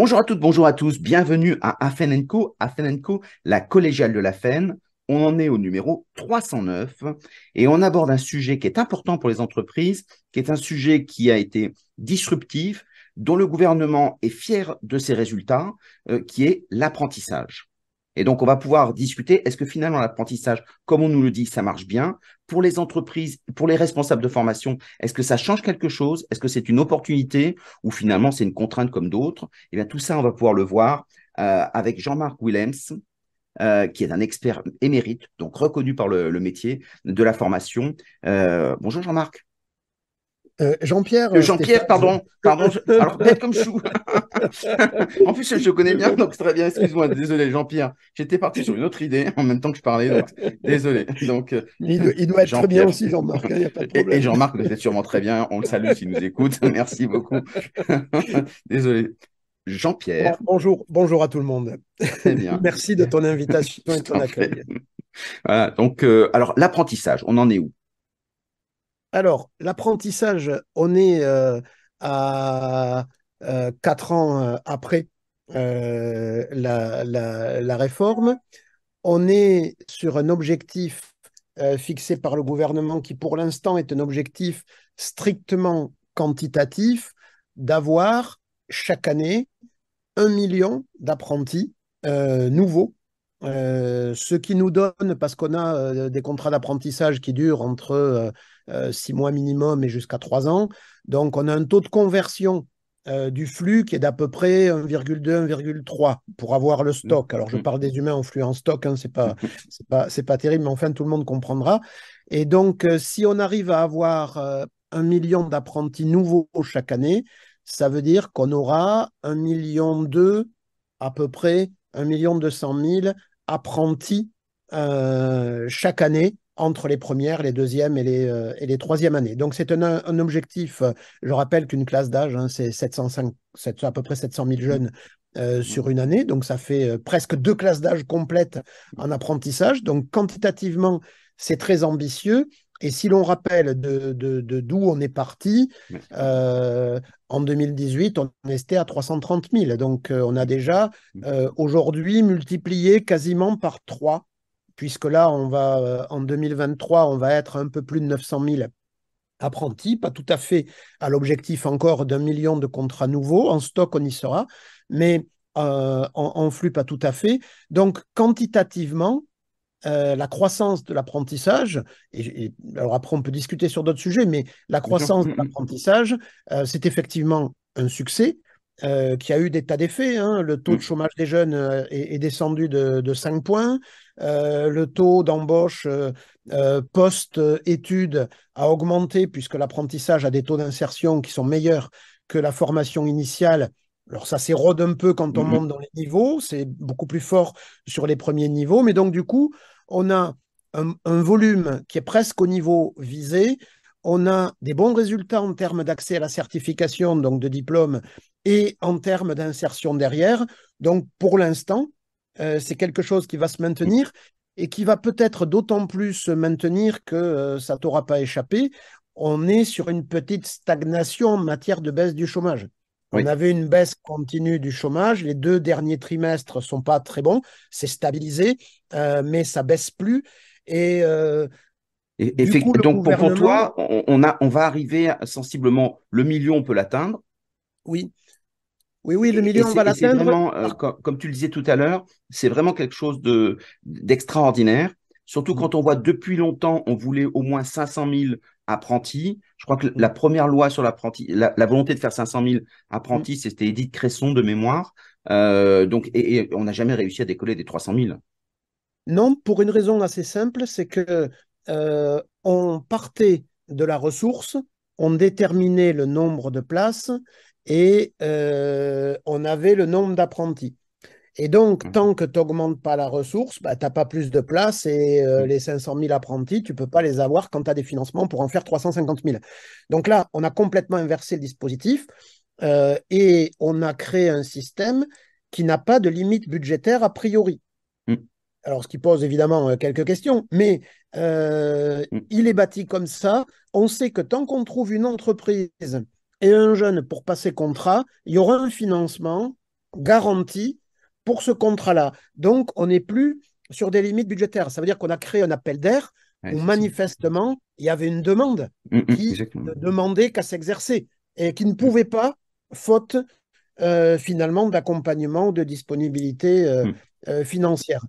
Bonjour à toutes, bonjour à tous, bienvenue à Afen Co, la collégiale de la FEN. On en est au numéro 309 et on aborde un sujet qui est important pour les entreprises, qui est un sujet qui a été disruptif, dont le gouvernement est fier de ses résultats, euh, qui est l'apprentissage. Et donc, on va pouvoir discuter, est-ce que finalement l'apprentissage, comme on nous le dit, ça marche bien Pour les entreprises, pour les responsables de formation, est-ce que ça change quelque chose Est-ce que c'est une opportunité ou finalement c'est une contrainte comme d'autres Eh bien, tout ça, on va pouvoir le voir euh, avec Jean-Marc Willems, euh, qui est un expert émérite, donc reconnu par le, métier de la formation. Euh, bonjour Jean-Marc. Euh, Jean-Pierre. Euh, euh, Jean-Pierre, pardon. pardon Alors, bête comme chou. en plus, je connais bien, donc très bien. Excuse-moi, désolé, Jean-Pierre. J'étais parti sur une autre idée en même temps que je parlais. désolé. Donc, il, doit, être très bien aussi, Jean-Marc. Hein, et, Jean-Marc vous êtes sûrement très bien. On le salue s'il nous écoute. Merci beaucoup. désolé. Jean-Pierre. bonjour, bonjour à tout le monde. Merci de ton invitation et ton accueil. Voilà, donc, alors l'apprentissage, on en est où alors, l'apprentissage, on est euh, à euh, quatre ans euh, après la, la, réforme. On est sur un objectif fixé par le gouvernement qui, pour l'instant, est un objectif strictement quantitatif d'avoir chaque année un million d'apprentis nouveaux euh, ce qui nous donne, parce qu'on a euh, des contrats d'apprentissage qui durent entre euh, six mois minimum et jusqu'à trois ans, donc on a un taux de conversion du flux qui est d'à peu près 1,2, 1,3 pour avoir le mmh. stock. Alors je mmh. parle des humains en flux en stock, hein, c'est pas, mmh. pas, terrible, mais enfin tout le monde comprendra. Et donc si on arrive à avoir un million d'apprentis nouveaux chaque année, ça veut dire qu'on aura un million deux à peu près 1 200 000 apprentis euh, chaque année entre les premières, les deuxièmes et les, euh, et les troisièmes années. Donc c'est un, objectif, euh, je rappelle qu'une classe d'âge, hein, c'est 705, à peu près 700 000 jeunes sur une année, donc ça fait presque deux classes d'âge complètes en apprentissage. Donc quantitativement, c'est très ambitieux. Et si l'on rappelle de, d'où on est parti, euh, en 2018, on était à 330 000. Donc, euh, on a déjà mm. euh, aujourd'hui multiplié quasiment par 3, puisque là, on va, en 2023, on va être un peu plus de 900 000 apprentis, pas tout à fait à l'objectif encore d'un million de contrats nouveaux. En stock, on y sera, mais en, flux, pas tout à fait. Donc, quantitativement, euh, la croissance de l'apprentissage, et, alors après on peut discuter sur d'autres sujets, mais la croissance de mm, mm. l'apprentissage, euh, c'est effectivement un succès. Euh, qui a eu des tas d'effets. Hein. Le taux de mm. chômage des jeunes est, descendu de, de 5 points. le taux d'embauche post-études a augmenté puisque l'apprentissage a des taux d'insertion qui sont meilleurs que la formation initiale alors ça s'érode un peu quand on mm-hmm. monte dans les niveaux, c'est beaucoup plus fort sur les premiers niveaux, mais donc du coup, on a un, volume qui est presque au niveau visé, on a des bons résultats en termes d'accès à la certification, donc de diplôme, et en termes d'insertion derrière. Donc pour l'instant, euh, c'est quelque chose qui va se maintenir et qui va peut-être d'autant plus se maintenir que ça euh, ça t'aura pas échappé. On est sur une petite stagnation en matière de baisse du chômage. On avait une baisse continue du chômage. Les deux derniers trimestres sont pas très bons. C'est stabilisé, euh, mais ça baisse plus. Et, euh, effectivement, donc pour, toi, on, va arriver sensiblement le million, on peut l'atteindre. Oui. Oui, oui, le million, on va l'atteindre. Euh, comme, tu le disais tout à l'heure, c'est vraiment quelque chose de, d'extraordinaire. Surtout quand on voit depuis longtemps, on voulait au moins 500 000 apprentis. Je crois que mm. la première loi sur l'apprenti, la, volonté de faire 500 000 apprentis, mm. c'était Edith Cresson de mémoire. Euh, donc, et, on n'a jamais réussi à décoller des 300 000. Non, pour une raison assez simple, c'est que euh, on partait de la ressource, on déterminait le nombre de places et euh, on avait le nombre d'apprentis. Et donc, mmh. tant que tu n'augmentes pas la ressource, bah, tu n'as pas plus de place et euh, mmh. les 500 000 apprentis, tu ne peux pas les avoir quand tu as des financements pour en faire 350 000. Donc là, on a complètement inversé le dispositif euh, et on a créé un système qui n'a pas de limite budgétaire a priori. Mmh. Alors, ce qui pose évidemment euh, quelques questions, mais il est bâti comme ça. On sait que tant qu'on trouve une entreprise et un jeune pour passer contrat, il y aura un financement garanti pour ce contrat-là. Donc, on n'est plus sur des limites budgétaires. Ça veut dire qu'on a créé un appel d'air où manifestement, il y avait une demande mm, mm, qui ne demandait qu'à s'exercer et qui ne pouvait pas, faute euh, finalement d'accompagnement, de disponibilité euh, mm. euh, financière.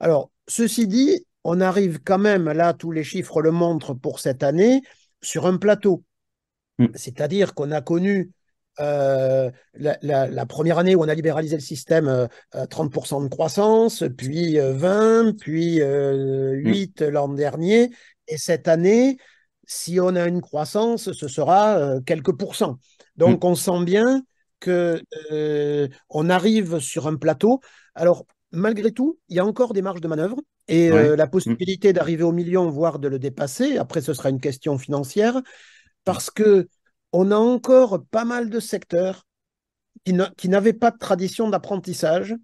Alors, ceci dit, on arrive quand même, là, tous les chiffres le montrent pour cette année, sur un plateau. C'est-à-dire qu'on a connu euh, la, première année où on a libéralisé le système, 30% euh, euh, de croissance, puis 20, puis 8 mm. l'an dernier. Et cette année, si on a une croissance, ce sera quelques pourcents. Donc mm. on sent bien qu'on arrive sur un plateau. Alors malgré tout, il y a encore des marges de manœuvre et la mm. possibilité d'arriver au million, voire de le dépasser. Après, ce sera une question financière, parce que on a encore pas mal de secteurs qui n'avaient pas de tradition d'apprentissage,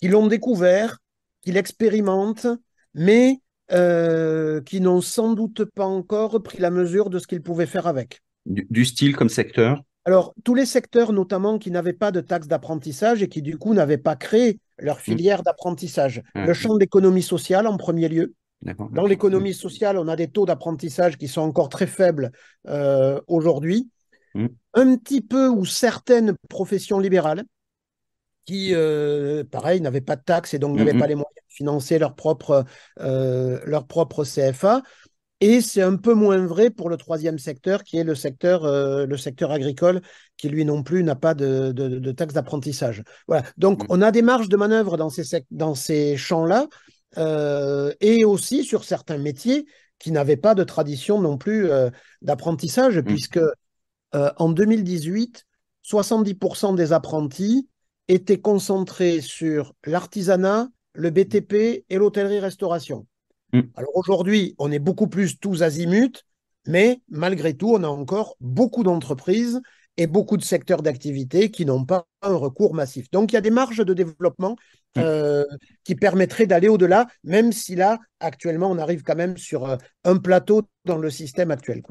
qui l'ont découvert, qui l'expérimentent, mais euh, qui n'ont sans doute pas encore pris la mesure de ce qu'ils pouvaient faire avec. Du, style comme secteur Alors, tous les secteurs, notamment, qui n'avaient pas de taxe d'apprentissage et qui, du coup, n'avaient pas créé leur hmm. filière d'apprentissage. Ah, Le champ d'économie sociale, en premier lieu. Dans l'économie sociale, on a des taux d'apprentissage qui sont encore très faibles euh, aujourd'hui. Hmm. un petit peu ou certaines professions libérales qui, euh, pareil, n'avaient pas de taxes et donc n'avaient hmm, hmm. pas les moyens de financer leur propre, euh, leur propre CFA. Et c'est un peu moins vrai pour le troisième secteur, qui est le secteur, euh, le secteur agricole, qui lui non plus n'a pas de, taxes d'apprentissage. Voilà. Donc on a des marges de manœuvre dans ces, dans ces champs-là, et aussi sur certains métiers qui n'avaient pas de tradition non plus d'apprentissage, puisque euh, en 2018, 70% des apprentis étaient concentrés sur l'artisanat, le BTP et l'hôtellerie-restauration. Mm. Alors aujourd'hui, on est beaucoup plus tous azimuts, mais malgré tout, on a encore beaucoup d'entreprises et beaucoup de secteurs d'activité qui n'ont pas un recours massif. Donc, il y a des marges de développement mm. euh, qui permettraient d'aller au-delà, même si là, actuellement, on arrive quand même sur euh, un plateau dans le système actuel.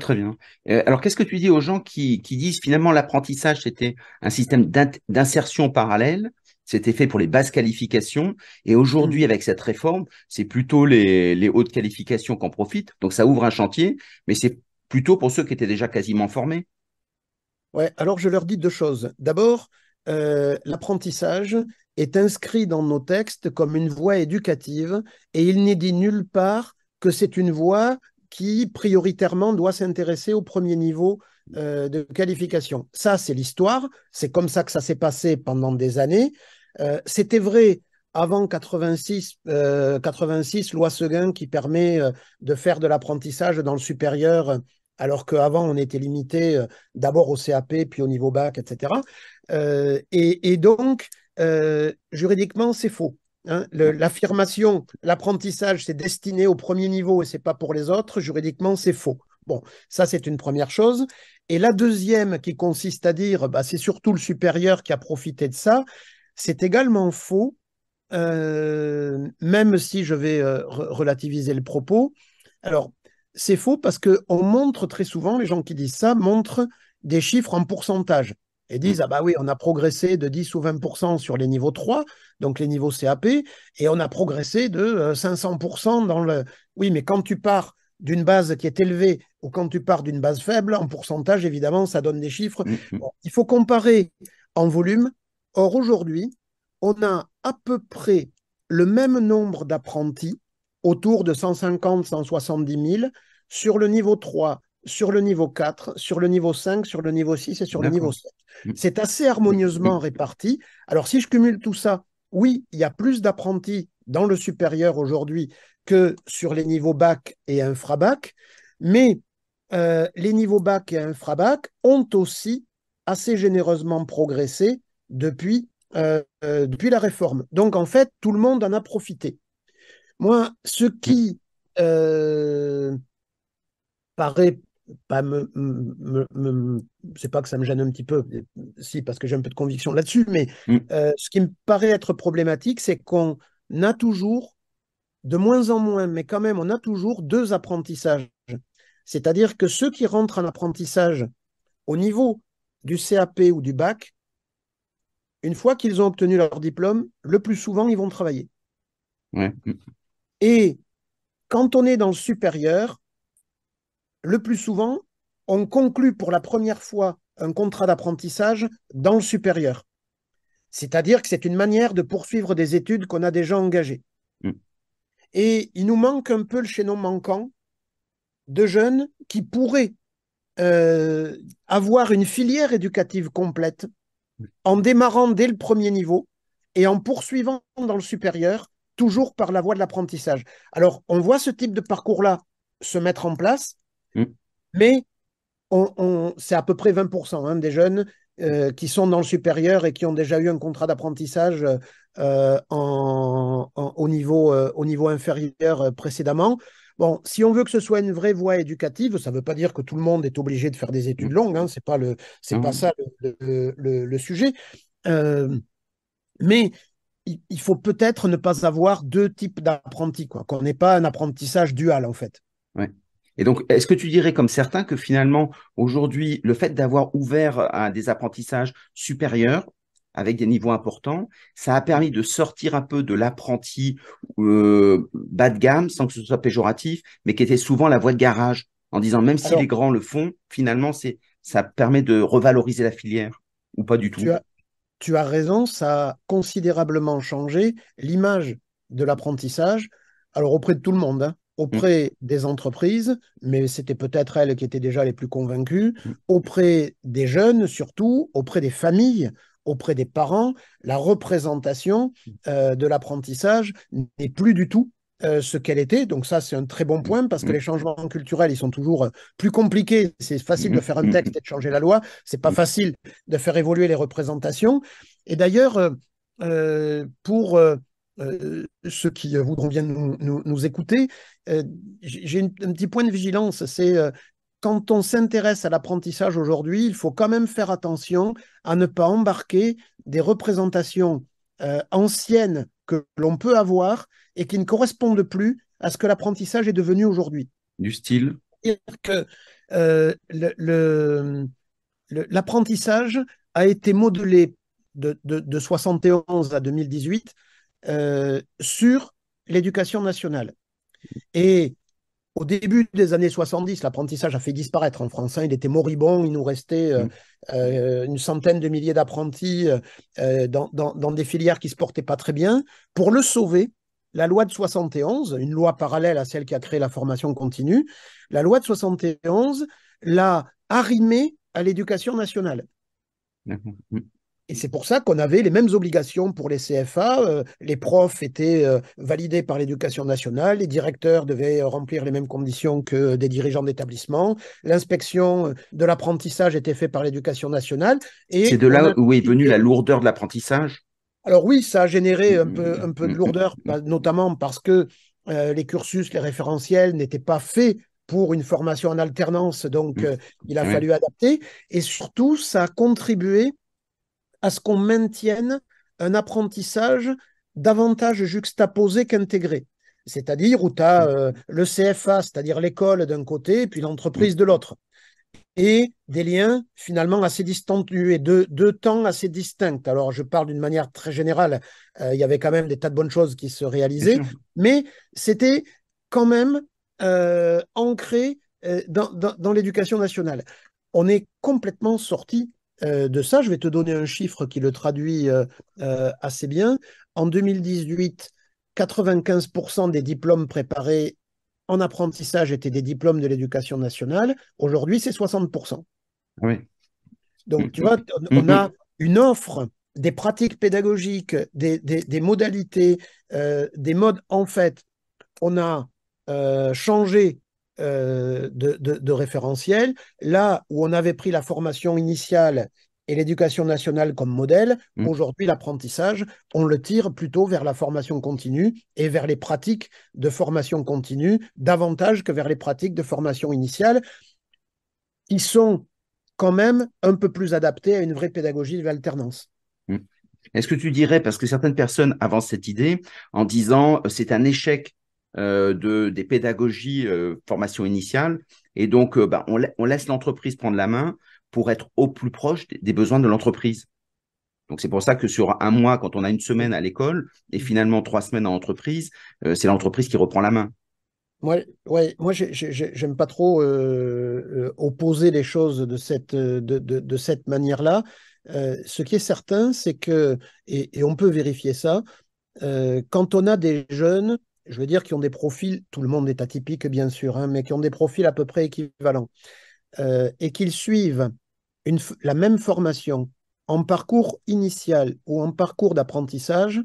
Très bien. Euh, alors qu'est-ce que tu dis aux gens qui, disent finalement l'apprentissage c'était un système d'insertion parallèle, c'était fait pour les basses qualifications et aujourd'hui mmh. avec cette réforme c'est plutôt les, hautes qualifications qu'en profitent, donc ça ouvre un chantier, mais c'est plutôt pour ceux qui étaient déjà quasiment formés. Ouais, alors je leur dis deux choses. D'abord, euh, l'apprentissage est inscrit dans nos textes comme une voie éducative et il n'est dit nulle part que c'est une voie qui prioritairement doit s'intéresser au premier niveau euh, de qualification. Ça, c'est l'histoire. C'est comme ça que ça s'est passé pendant des années. Euh, c'était vrai avant 86, 86 euh, loi Seguin qui permet de faire de l'apprentissage dans le supérieur, alors qu'avant on était limité d'abord au CAP, puis au niveau bac, etc. et, donc, juridiquement, c'est faux. Hein, l'affirmation, l'apprentissage, c'est destiné au premier niveau et c'est pas pour les autres, juridiquement, c'est faux. Bon, ça c'est une première chose. Et la deuxième qui consiste à dire, bah, c'est surtout le supérieur qui a profité de ça, c'est également faux, euh, même si je vais euh, relativiser le propos. Alors, c'est faux parce qu'on montre très souvent, les gens qui disent ça montrent des chiffres en pourcentage et disent mm. Ah, bah oui, on a progressé de 10 ou 20 sur les niveaux 3, donc les niveaux CAP, et on a progressé de 500 euh, dans le. Oui, mais quand tu pars d'une base qui est élevée ou quand tu pars d'une base faible, en pourcentage, évidemment, ça donne des chiffres. Mm, mm. il faut comparer en volume. Or, aujourd'hui, on a à peu près le même nombre d'apprentis, autour de 150-170 000, sur le niveau 3 sur le niveau 4, sur le niveau 5, sur le niveau 6 et sur le niveau 7. C'est assez harmonieusement réparti. Alors si je cumule tout ça, oui, il y a plus d'apprentis dans le supérieur aujourd'hui que sur les niveaux bac et infrabac, mais euh, les niveaux bac et infrabac ont aussi assez généreusement progressé depuis, euh, euh, depuis la réforme. Donc en fait, tout le monde en a profité. Moi, ce qui paraît pas me, c'est pas que ça me gêne un petit peu, si parce que j'ai un peu de conviction là-dessus, mais mm. euh, ce qui me paraît être problématique, c'est qu'on a toujours, de moins en moins, mais quand même, on a toujours deux apprentissages. C'est-à-dire que ceux qui rentrent en apprentissage au niveau du CAP ou du bac, une fois qu'ils ont obtenu leur diplôme, le plus souvent, ils vont travailler. Et quand on est dans le supérieur, le plus souvent, on conclut pour la première fois un contrat d'apprentissage dans le supérieur. C'est-à-dire que c'est une manière de poursuivre des études qu'on a déjà engagées. Mm. Et il nous manque un peu le chaînon manquant de jeunes qui pourraient euh, avoir une filière éducative complète mm. en démarrant dès le premier niveau et en poursuivant dans le supérieur, toujours par la voie de l'apprentissage. Alors, on voit ce type de parcours-là se mettre en place, Hmm. Mais c'est à peu près 20% hein, des jeunes euh, qui sont dans le supérieur et qui ont déjà eu un contrat d'apprentissage euh, euh, au, niveau, inférieur précédemment. Bon, si on veut que ce soit une vraie voie éducative, ça ne veut pas dire que tout le monde est obligé de faire des études hmm. longues, hein, ce n'est pas, hmm. ça le, sujet. mais il faut peut-être ne pas avoir deux types d'apprentis, qu'on n'ait pas un apprentissage dual en fait. Et donc, est-ce que tu dirais, comme certains, que finalement, aujourd'hui, le fait d'avoir ouvert à des apprentissages supérieurs, avec des niveaux importants. Ça a permis de sortir un peu de l'apprenti euh, bas de gamme, sans que ce soit péjoratif, mais qui était souvent la voie de garage, en disant même si les grands le font, finalement, c'est ça permet de revaloriser la filière, ou pas du tout. Tu as, raison, ça a considérablement changé l'image de l'apprentissage. Alors auprès de tout le monde, hein auprès des entreprises, mais c'était peut-être elles qui étaient déjà les plus convaincues, mm. auprès des jeunes surtout, auprès des familles, auprès des parents, la représentation mm. euh, de l'apprentissage n'est plus du tout euh, ce qu'elle était. Donc ça, c'est un très bon point parce que mm. les changements culturels, ils sont toujours euh, plus compliqués. C'est facile de faire un texte et de changer la loi. C'est pas facile de faire évoluer les représentations. Et d'ailleurs, pour euh, ceux qui euh, voudront bien nous, écouter, euh, j'ai un petit point de vigilance, c'est quand on s'intéresse à l'apprentissage aujourd'hui, il faut quand même faire attention à ne pas embarquer des représentations anciennes que l'on peut avoir et qui ne correspondent plus à ce que l'apprentissage est devenu aujourd'hui. Du style que l'apprentissage le, le, l'apprentissage a été modelé de, de, de 71 à 2018 euh, sur l'éducation nationale. Et au début des années 70, l'apprentissage a fait disparaître en France. Hein, il était moribond, il nous restait euh, mm. euh, une centaine de milliers d'apprentis dans, des filières qui se portaient pas très bien. Pour le sauver, la loi de 71, une loi parallèle à celle qui a créé la formation continue, la loi de 71 l'a arrimée à l'éducation nationale. Et c'est pour ça qu'on avait les mêmes obligations pour les CFA. Euh, les profs étaient euh, validés par l'éducation nationale, les directeurs devaient remplir les mêmes conditions que des dirigeants d'établissement, l'inspection euh, de l'apprentissage était faite par l'éducation nationale. C'est de là où est venue la lourdeur de l'apprentissage alors oui, ça a généré un peu, mm, mm, mm, de lourdeur, notamment parce que les cursus, les référentiels n'étaient pas faits pour une formation en alternance, donc il a ah fallu adapter. Et surtout, ça a contribué à ce qu'on maintienne un apprentissage davantage juxtaposé qu'intégré. C'est-à-dire où tu as mm. euh, le CFA, c'est-à-dire l'école d'un côté, puis l'entreprise mm. de l'autre. Et des liens finalement assez distants, et de, deux temps assez distincts. Alors, je parle d'une manière très générale. Euh, il y avait quand même des tas de bonnes choses qui se réalisaient, mais c'était quand même euh, ancré dans l'éducation nationale. On est complètement sorti euh, de ça, je vais te donner un chiffre qui le traduit euh, euh, assez bien. En 2018, 95% des diplômes préparés en apprentissage étaient des diplômes de l'éducation nationale. Aujourd'hui, c'est 60%. Oui. Donc, mm, tu vois, mm. on, mm, a une offre des pratiques pédagogiques, des modalités, des modes. En fait, on a changé euh, de, référentiel. Là où on avait pris la formation initiale et l'éducation nationale comme modèle, mm. aujourd'hui l'apprentissage, on le tire plutôt vers la formation continue et vers les pratiques de formation continue, davantage que vers les pratiques de formation initiale, qui sont quand même un peu plus adaptées à une vraie pédagogie de l'alternance. Mm. Est-ce que tu dirais, parce que certaines personnes avancent cette idée en disant euh, c'est un échec euh, de, des pédagogies euh, formation initiale. Et donc, euh, bah, on, laisse l'entreprise prendre la main pour être au plus proche des besoins de l'entreprise. Donc c'est pour ça que sur un mois, quand on a une semaine à l'école et finalement trois semaines en entreprise, c'est l'entreprise qui reprend la main. Ouais, ouais, moi, j'aime pas trop opposer les choses de cette, de, cette manière-là. ce qui est certain, c'est que, et, on peut vérifier ça, quand on a des jeunes je veux dire, qui ont des profils, tout le monde est atypique bien sûr, hein, mais qui ont des profils à peu près équivalents, euh, et qu'ils suivent la même formation en parcours initial ou en parcours d'apprentissage,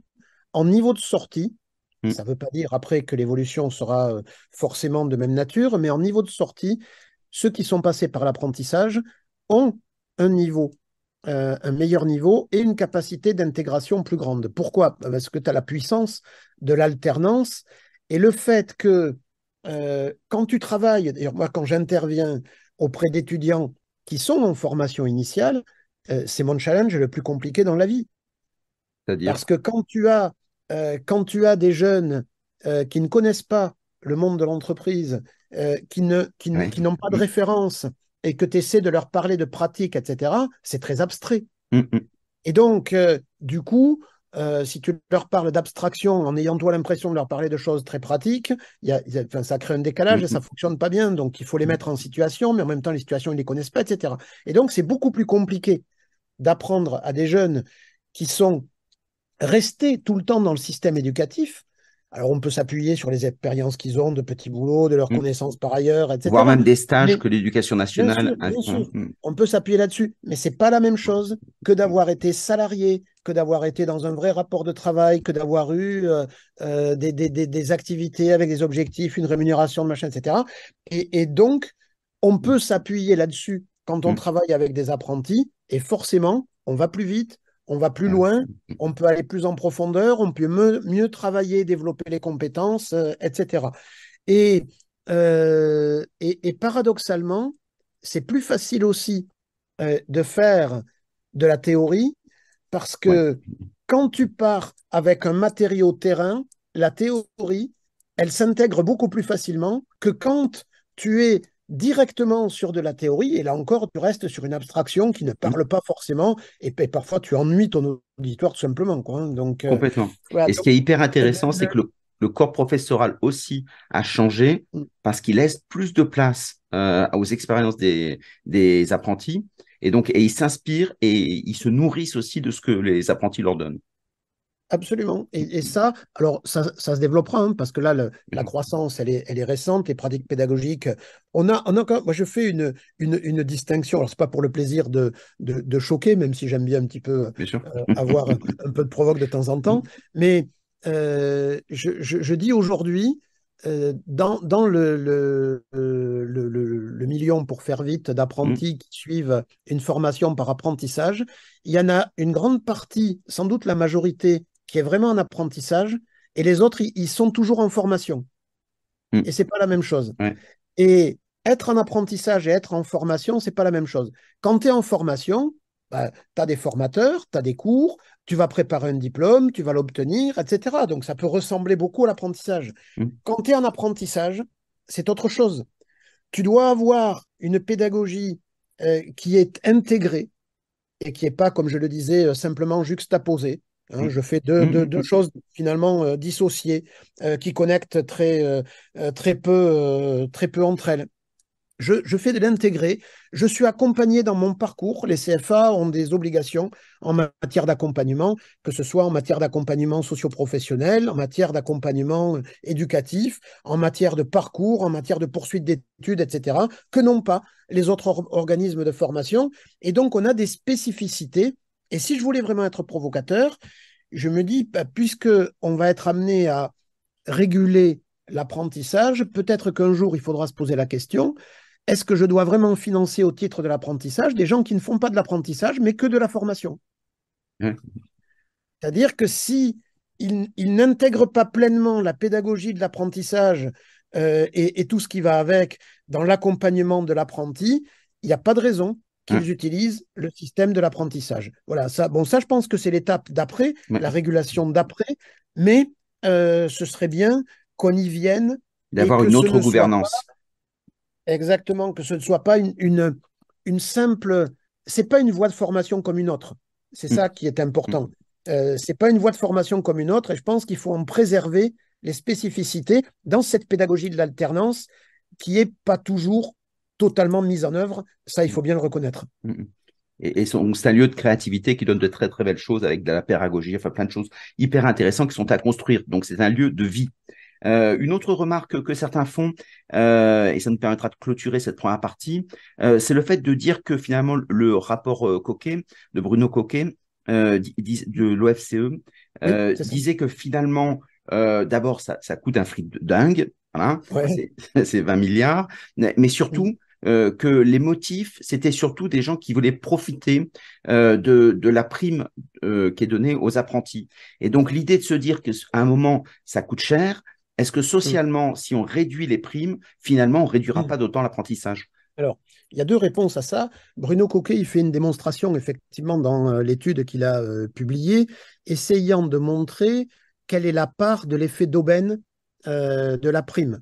en niveau de sortie, mm. ça ne veut pas dire après que l'évolution sera euh, forcément de même nature, mais en niveau de sortie, ceux qui sont passés par l'apprentissage ont un niveau euh, un meilleur niveau et une capacité d'intégration plus grande. Pourquoi bah, Parce que tu as la puissance de l'alternance et le fait que euh, quand tu travailles, d'ailleurs moi quand j'interviens auprès d'étudiants qui sont en formation initiale, euh, c'est mon challenge le plus compliqué dans la vie. Parce que quand tu as, quand tu as des jeunes qui ne connaissent pas le monde de l'entreprise, qui n'ont qui, pas de référence, et que tu essaies de leur parler de pratique, etc., c'est très abstrait. Mm, mm. Et donc, euh, du coup, euh, si tu leur parles d'abstraction en ayant toi l'impression de leur parler de choses très pratiques, ça crée un décalage et mm, ça fonctionne pas bien. Donc, il faut les mettre en situation, mais en même temps, les situations, ils les connaissent pas, etc. Et donc, c'est beaucoup plus compliqué d'apprendre à des jeunes qui sont restés tout le temps dans le système éducatif alors, on peut s'appuyer sur les expériences qu'ils ont de petits boulots, de leurs mm. connaissances par ailleurs, etc. Voire même des stages que l'éducation nationale a mm. On peut s'appuyer là-dessus, mais ce n'est pas la même chose que d'avoir été salarié, que d'avoir été dans un vrai rapport de travail, que d'avoir eu euh, euh, des, activités avec des objectifs, une rémunération, machin, etc. Et, donc, on peut s'appuyer là-dessus quand on mm. travaille avec des apprentis, et forcément, on va plus vite, on va plus loin, on peut aller plus en profondeur, on peut mieux, travailler, développer les compétences, euh, etc. Euh, et, et, paradoxalement, c'est plus facile aussi euh, de faire de la théorie parce que quand tu pars avec un matériau terrain, la théorie, elle s'intègre beaucoup plus facilement que quand tu es directement sur de la théorie, et là encore, tu restes sur une abstraction qui ne parle pas forcément, et, parfois tu ennuies ton auditoire tout simplement. Hein. donc, euh, Complètement. et ce qui est hyper intéressant, c'est euh, que le, corps professoral aussi a changé mm. parce qu'il laisse plus de place euh, aux expériences des, des apprentis, et donc et ils s'inspirent et ils se nourrissent aussi de ce que les apprentis leur donnent. Absolument. Et, ça, alors ça, ça se développera, hein, parce que là, la croissance, elle est, elle est, récente, les pratiques pédagogiques. Euh, on a, on a moi, je fais une, une, une distinction. Alors, ce pas pour le plaisir de, de, de choquer, même si j'aime bien un petit peu euh, euh, avoir un, peu de provoque de temps en temps. Mais je, je, dis aujourd'hui, dans, dans le, le, le, million, pour faire vite, d'apprentis mmh. qui suivent une formation par apprentissage, il y en a une grande partie, sans doute la majorité, qui est vraiment en apprentissage, et les autres, ils, sont toujours en formation. Et mm. Et c'est pas la même chose. Et être en apprentissage et être en formation, c'est pas la même chose. Quand tu es en formation, bah, tu as des formateurs, tu as des cours, tu vas préparer un diplôme, tu vas l'obtenir, etc. Donc ça peut ressembler beaucoup à l'apprentissage. Mm. Quand tu es en apprentissage, c'est autre chose. Tu dois avoir une pédagogie euh, qui est intégrée et qui n'est pas, comme je le disais, euh, simplement juxtaposée. Hein, mm. je fais deux, mm, mm, choses finalement euh, dissociées euh, qui connectent très, euh, très, peu, très peu entre elles. Je, fais de l'intégrer. je suis accompagné dans mon parcours. Les CFA ont des obligations en matière d'accompagnement, que ce soit en matière d'accompagnement socio-professionnel, en matière d'accompagnement éducatif, en matière de parcours, en matière de poursuite d'études, etc., que n'ont pas les autres organismes de formation. Et donc, on a des spécificités et si je voulais vraiment être provocateur, je me dis, puisqu'on bah, puisque on va être amené à réguler l'apprentissage, peut-être qu'un jour il faudra se poser la question est-ce que je dois vraiment financer au titre de l'apprentissage des gens qui ne font pas de l'apprentissage, mais que de la formation C'est-à-dire que si n'intègrent pas pleinement la pédagogie de l'apprentissage euh, et, et, tout ce qui va avec dans l'accompagnement de l'apprenti, il n'y a pas de raison qu'ils hein. utilisent le système de l'apprentissage. Voilà, ça, bon, ça, je pense que c'est l'étape d'après, la régulation d'après, mais euh, ce serait bien qu'on y vienne. D'avoir une autre gouvernance. exactement, que ce ne soit pas une, une, Ce simple. C'est pas une voie de formation comme une autre. C'est mmh. ça qui est important. Ce mmh. euh, n'est c'est pas une voie de formation comme une autre, et je pense qu'il faut en préserver les spécificités dans cette pédagogie de l'alternance qui n'est pas toujours totalement mise en œuvre. Ça, il mm. faut bien le reconnaître. Mm, mm. Et, et c'est un lieu de créativité qui donne de très très belles choses avec de la pédagogie, enfin plein de choses hyper intéressantes qui sont à construire. Donc c'est un lieu de vie. Euh, une autre remarque que certains font, euh, et ça nous permettra de clôturer cette première partie, euh, c'est le fait de dire que finalement le rapport Coquet, de Bruno Coquet, de l'OFCE, e, disait que finalement, d'abord, ça, ça, coûte un fric de dingue, voilà, c'est 20 milliards, mais surtout, euh, que les motifs, c'était surtout des gens qui voulaient profiter euh, de, la prime euh, qui est donnée aux apprentis. Et donc l'idée de se dire qu'à un moment, ça coûte cher, est-ce que mmh. socialement, si on réduit les primes, finalement, on ne réduira mmh. pas d'autant l'apprentissage alors, il y a deux réponses à ça. Bruno Coquet, il fait une démonstration, effectivement, dans l'étude qu'il a publiée, essayant de montrer quelle est la part de l'effet d'aubaine de la prime.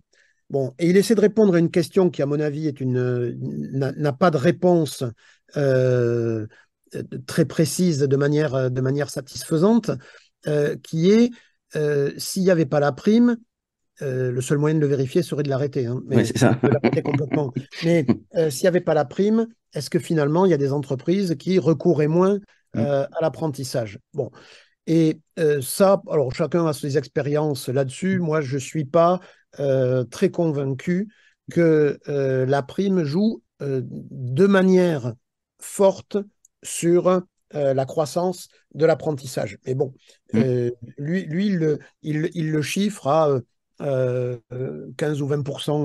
Bon, et il essaie de répondre à une question qui, à mon avis, est une n'a pas de réponse euh, très précise de manière, de manière satisfaisante, euh, qui est euh, s'il n'y avait pas la prime, le seul moyen de le vérifier serait de l'arrêter. Hein. mais mais s'il n'y avait pas la prime, est-ce que finalement il y a des entreprises qui recouraient moins mm. à l'apprentissage Bon. Et ça, alors chacun a ses expériences là-dessus. Mm. Moi, je ne suis pas euh, très convaincu que euh, la prime joue euh, de manière forte sur la croissance de l'apprentissage. Mais bon, mmh. lui, lui il, le, chiffre à 15 ou 20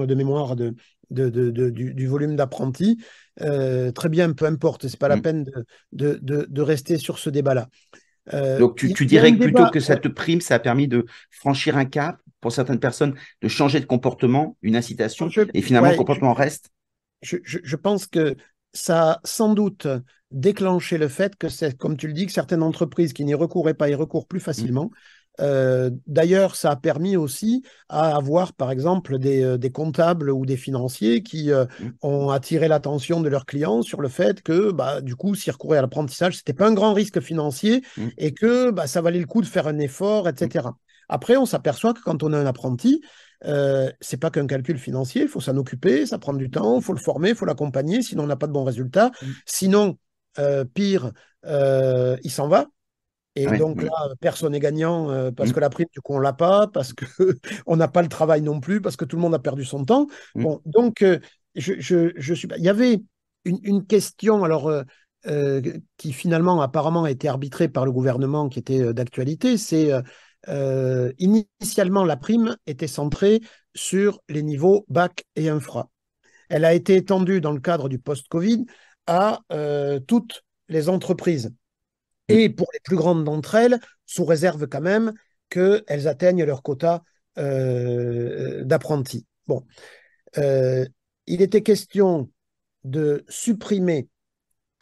de mémoire de, du, volume d'apprentis. très bien, peu importe, c'est pas la mmh. peine de, rester sur ce débat-là. Donc tu, dirais que plutôt que cette prime, ça a permis de franchir un cap pour certaines personnes de changer de comportement, une incitation, et finalement le comportement reste je, pense que ça a sans doute déclenché le fait que, c'est, comme tu le dis, que certaines entreprises qui n'y recouraient pas y recourent plus mm. facilement. Euh, d'ailleurs, ça a permis aussi à avoir, par exemple, des, euh, comptables ou des financiers qui euh, mm. ont attiré l'attention de leurs clients sur le fait que, bah, du coup, s'ils recouraient à l'apprentissage, n'était pas un grand risque financier mm. et que bah, ça valait le coup de faire un effort, etc. Après, on s'aperçoit que quand on a un apprenti, ce euh, c'est pas qu'un calcul financier, il faut s'en occuper, ça prend du temps, il faut le former, il faut l'accompagner, sinon on n'a pas de bons résultats. Mm. Sinon, euh, pire, euh, il s'en va. Et donc là, personne n'est gagnant parce mm. que la prime, du coup, on l'a pas, parce qu'on n'a pas le travail non plus, parce que tout le monde a perdu son temps. Mm. Bon, donc, je, je, je, suis. Il y avait une, question, alors. qui finalement apparemment a été arbitrée par le gouvernement, qui était d'actualité, c'est euh, initialement, la prime était centrée sur les niveaux bac et infra. Elle a été étendue dans le cadre du post-Covid à euh, toutes les entreprises. Et pour les plus grandes d'entre elles, sous réserve quand même qu'elles atteignent leur quota euh, d'apprentis. Bon. il était question de supprimer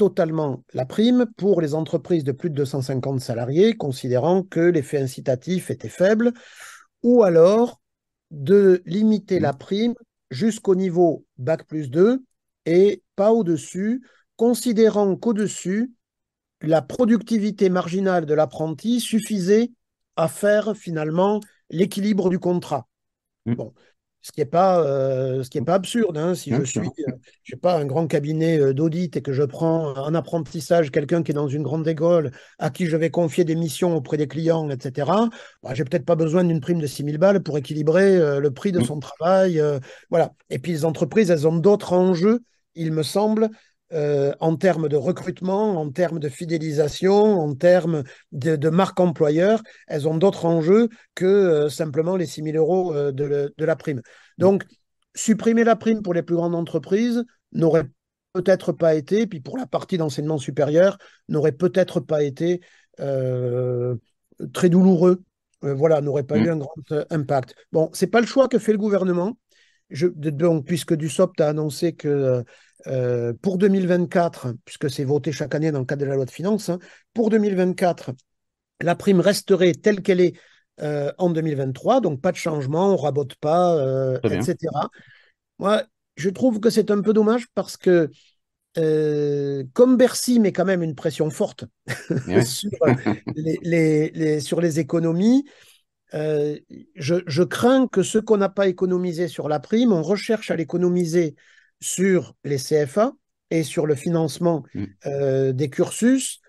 totalement la prime pour les entreprises de plus de 250 salariés, considérant que l'effet incitatif était faible, ou alors de limiter la prime jusqu'au niveau Bac plus 2 et pas au-dessus, considérant qu'au-dessus, la productivité marginale de l'apprenti suffisait à faire finalement l'équilibre du contrat. Mm. Bon, ce qui n'est pas, euh, pas absurde. Hein, si euh, je suis, j'ai pas, un grand cabinet euh, d'audit et que je prends en apprentissage quelqu'un qui est dans une grande école, à qui je vais confier des missions auprès des clients, etc., Je bah, j'ai peut-être pas besoin d'une prime de 6000 balles pour équilibrer le prix de son travail. voilà. Et puis les entreprises, elles ont d'autres enjeux, il me semble, euh, en termes de recrutement, en termes de fidélisation, en termes de, marque employeur. Elles ont d'autres enjeux que euh, simplement les 6 000 euros euh, de, la prime. Donc, supprimer la prime pour les plus grandes entreprises n'aurait peut-être pas été, puis pour la partie d'enseignement supérieur, n'aurait peut-être pas été très douloureux. voilà, n'aurait pas mmh. eu un grand impact. Bon, ce n'est pas le choix que fait le gouvernement. Je, donc, puisque Dussopt a annoncé que euh, pour 2024, puisque c'est voté chaque année dans le cadre de la loi de finances, hein, pour 2024, la prime resterait telle qu'elle est euh, en 2023, donc pas de changement, on rabote pas, euh, etc. Moi, je trouve que c'est un peu dommage parce que comme Bercy met quand même une pression forte eh sur, les, sur, les, économies, je, je, crains que ce qu'on n'a pas économisé sur la prime, on recherche à l'économiser sur les CFA et sur le financement mm. euh, des cursus.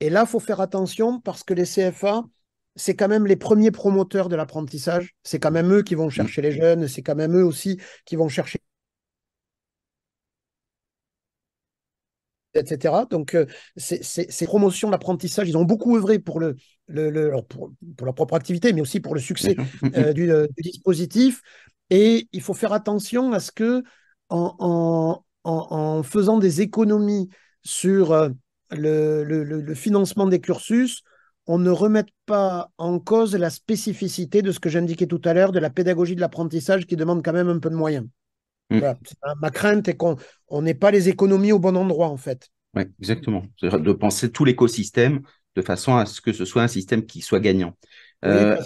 Et là, il faut faire attention parce que les CFA, c'est quand même les premiers promoteurs de l'apprentissage. C'est quand même eux qui vont mm. chercher les jeunes, c'est quand même eux aussi qui vont chercher etc. Donc, euh, ces promotions d'apprentissage, ils ont beaucoup œuvré pour, le, pour, leur propre activité, mais aussi pour le succès euh, du, dispositif. Et il faut faire attention à ce que en, faisant des économies sur euh, le, financement des cursus, on ne remette pas en cause la spécificité de ce que j'indiquais tout à l'heure, de la pédagogie de l'apprentissage qui demande quand même un peu de moyens. Mm. Ma crainte est qu'on n'ait pas les économies au bon endroit, en fait. Oui, exactement. De penser tout l'écosystème de façon à ce que ce soit un système qui soit gagnant. Euh,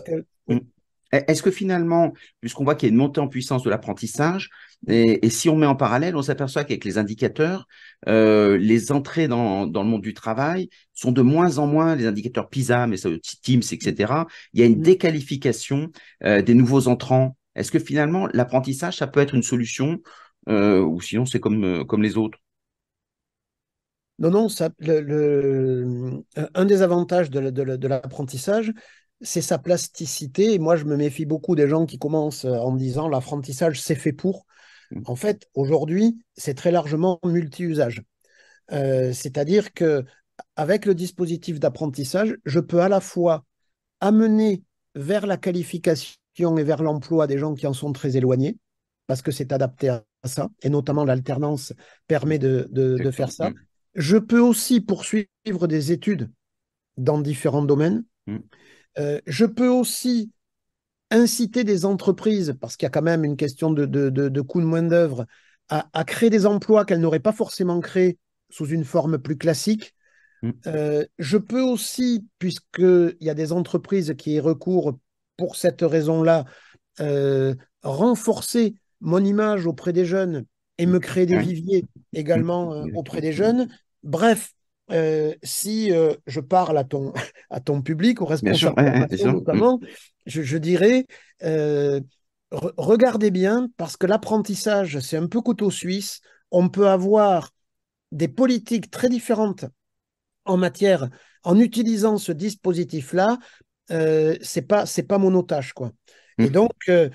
est-ce que finalement, puisqu'on voit qu'il y a une montée en puissance de l'apprentissage, et, si on met en parallèle, on s'aperçoit qu'avec les indicateurs, euh, les entrées dans, le monde du travail sont de moins en moins les indicateurs PISA, mais Teams, etc. Il y a une mmh. déqualification euh, des nouveaux entrants. Est-ce que finalement, l'apprentissage, ça peut être une solution euh, ou sinon c'est comme, comme les autres non, non, un des avantages de, de l'apprentissage, c'est sa plasticité. Et moi, je me méfie beaucoup des gens qui commencent en disant l'apprentissage, c'est fait pour. En fait, aujourd'hui, c'est très largement multi-usage. Euh, c'est-à-dire que avec le dispositif d'apprentissage, je peux à la fois amener vers la qualification et vers l'emploi des gens qui en sont très éloignés, parce que c'est adapté à ça, et notamment l'alternance permet de, faire ça. Je peux aussi poursuivre des études dans différents domaines. Mm. Euh, je peux aussi inciter des entreprises, parce qu'il y a quand même une question de, de, de, coût de main-d'œuvre, à, créer des emplois qu'elles n'auraient pas forcément créés sous une forme plus classique. Mm. Euh, je peux aussi, puisqu'il y a des entreprises qui y recourent pour cette raison-là, euh, renforcer mon image auprès des jeunes et me créer des viviers également mm. euh, auprès des jeunes. Bref, si je parle à ton, à ton public, aux responsables sûr, la mm. notamment, je, dirais, euh, regardez bien, parce que l'apprentissage, c'est un peu couteau suisse. On peut avoir des politiques très différentes en matière, en utilisant ce dispositif-là, euh, c'est pas c'est pas mon otage quoi. Mmh. Et donc euh,